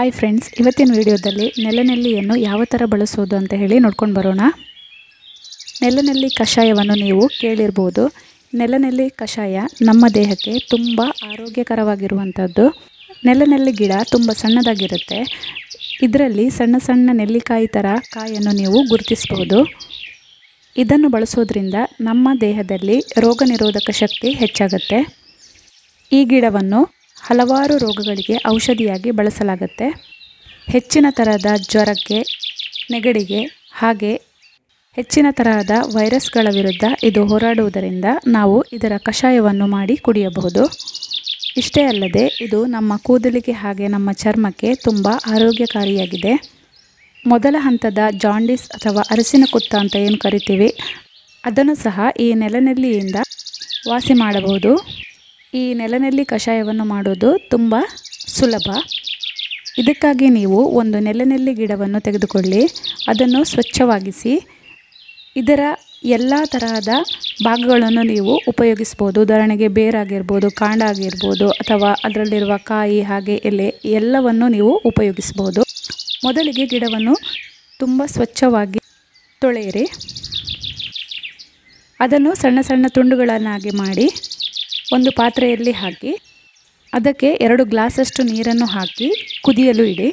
hi friends ಇವತ್ತಿನ ವಿಡಿಯೋದಲ್ಲಿ ನೆಲನೆಲ್ಲಿಯನ್ನು ಯಾವ ಥರ ಬಳಸೋದು ಅಂತ ಹೇಳಿ ನೋಡ್ಕೊಂಡು ಬರೋಣ ನೆಲನೆಲ್ಲಿ ಕಷಾಯವನ್ನು ನೀವು ಕೇಳಿರ್ಬೋದು ನೆಲನೆಲ್ಲಿ ಕಷಾಯ ನಮ್ಮ ದೇಹಕ್ಕೆ ತುಂಬ ಆರೋಗ್ಯಕರವಾಗಿರುವಂಥದ್ದು ನೆಲನೆಲ್ಲಿ ಗಿಡ ತುಂಬ ಸಣ್ಣದಾಗಿರುತ್ತೆ ಇದರಲ್ಲಿ ಸಣ್ಣ ಸಣ್ಣ ನೆಲ್ಲಿಕಾಯಿ ಥರ ಕಾಯನ್ನು ನೀವು ಗುರುತಿಸ್ಬೋದು ಇದನ್ನು ಬಳಸೋದ್ರಿಂದ ನಮ್ಮ ದೇಹದಲ್ಲಿ ರೋಗ ನಿರೋಧಕ ಶಕ್ತಿ ಹೆಚ್ಚಾಗುತ್ತೆ ಈ ಗಿಡವನ್ನು ಹಲವಾರು ರೋಗಗಳಿಗೆ ಔಷಧಿಯಾಗಿ ಬಳಸಲಾಗುತ್ತೆ ಹೆಚ್ಚಿನ ತರಹದ ಜ್ವರಕ್ಕೆ ನೆಗಡಿಗೆ ಹಾಗೆ ಹೆಚ್ಚಿನ ತರಹದ ವೈರಸ್ಗಳ ವಿರುದ್ಧ ಇದು ಹೋರಾಡುವುದರಿಂದ ನಾವು ಇದರ ಕಷಾಯವನ್ನು ಮಾಡಿ ಕುಡಿಯಬಹುದು ಇಷ್ಟೇ ಅಲ್ಲದೆ ಇದು ನಮ್ಮ ಕೂದಲಿಗೆ ಹಾಗೆ ನಮ್ಮ ಚರ್ಮಕ್ಕೆ ತುಂಬ ಆರೋಗ್ಯಕಾರಿಯಾಗಿದೆ ಮೊದಲ ಹಂತದ ಜಾಂಡಿಸ್ ಅಥವಾ ಅರಸಿನ ಕುತ್ತ ಅಂತ ಏನು ಕರಿತೀವಿ ಅದನ್ನು ಸಹ ಈ ನೆಲನೆಲ್ಲಿಯಿಂದ ವಾಸಿ ಮಾಡಬಹುದು ಈ ನೆಲನೆಲ್ಲಿ ಕಷಾಯವನ್ನು ಮಾಡೋದು ತುಂಬ ಸುಲಭ ಇದಕ್ಕಾಗಿ ನೀವು ಒಂದು ನೆಲನೆಲ್ಲಿ ಗಿಡವನ್ನು ತೆಗೆದುಕೊಳ್ಳಿ ಅದನ್ನು ಸ್ವಚ್ಛವಾಗಿಸಿ ಇದರ ಎಲ್ಲ ತರಹದ ಭಾಗಗಳನ್ನು ನೀವು ಉಪಯೋಗಿಸ್ಬೋದು ಉದಾಹರಣೆಗೆ ಬೇರಾಗಿರ್ಬೋದು ಕಾಂಡ ಆಗಿರ್ಬೋದು ಅಥವಾ ಅದರಲ್ಲಿರುವ ಕಾಯಿ ಹಾಗೆ ಎಲೆ ಎಲ್ಲವನ್ನು ನೀವು ಉಪಯೋಗಿಸ್ಬೋದು ಮೊದಲಿಗೆ ಗಿಡವನ್ನು ತುಂಬ ಸ್ವಚ್ಛವಾಗಿ ತೊಳೆಯಿರಿ ಅದನ್ನು ಸಣ್ಣ ಸಣ್ಣ ತುಂಡುಗಳನ್ನಾಗಿ ಮಾಡಿ ಒಂದು ಪಾತ್ರೆಯಲ್ಲಿ ಹಾಕಿ ಅದಕ್ಕೆ ಎರಡು ಗ್ಲಾಸಷ್ಟು ನೀರನ್ನು ಹಾಕಿ ಕುದಿಯಲು ಇಡಿ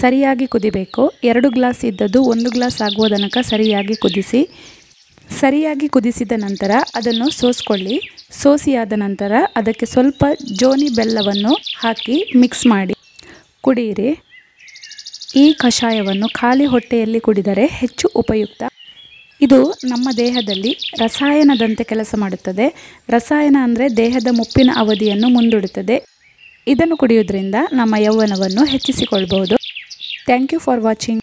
ಸರಿಯಾಗಿ ಕುದಿಬೇಕು ಎರಡು ಗ್ಲಾಸ್ ಇದ್ದದ್ದು ಒಂದು ಗ್ಲಾಸ್ ಆಗುವ ತನಕ ಸರಿಯಾಗಿ ಕುದಿಸಿ ಸರಿಯಾಗಿ ಕುದಿಸಿದ ನಂತರ ಅದನ್ನು ಸೋಸ್ಕೊಳ್ಳಿ ಸೋಸಿಯಾದ ನಂತರ ಅದಕ್ಕೆ ಸ್ವಲ್ಪ ಜೋನಿ ಬೆಲ್ಲವನ್ನು ಹಾಕಿ ಮಿಕ್ಸ್ ಮಾಡಿ ಕುಡಿಯಿರಿ ಈ ಕಷಾಯವನ್ನು ಖಾಲಿ ಹೊಟ್ಟೆಯಲ್ಲಿ ಕುಡಿದರೆ ಹೆಚ್ಚು ಉಪಯುಕ್ತ ಇದು ನಮ್ಮ ದೇಹದಲ್ಲಿ ರಸಾಯನದಂತೆ ಕೆಲಸ ಮಾಡುತ್ತದೆ ರಸಾಯನ ಅಂದರೆ ದೇಹದ ಮುಪ್ಪಿನ ಅವಧಿಯನ್ನು ಮುಂದೂಡುತ್ತದೆ ಇದನ್ನು ಕುಡಿಯುವುದರಿಂದ ನಮ್ಮ ಯೌವನವನ್ನು ಹೆಚ್ಚಿಸಿಕೊಳ್ಳಬಹುದು ಥ್ಯಾಂಕ್ ಯು ಫಾರ್ ವಾಚಿಂಗ್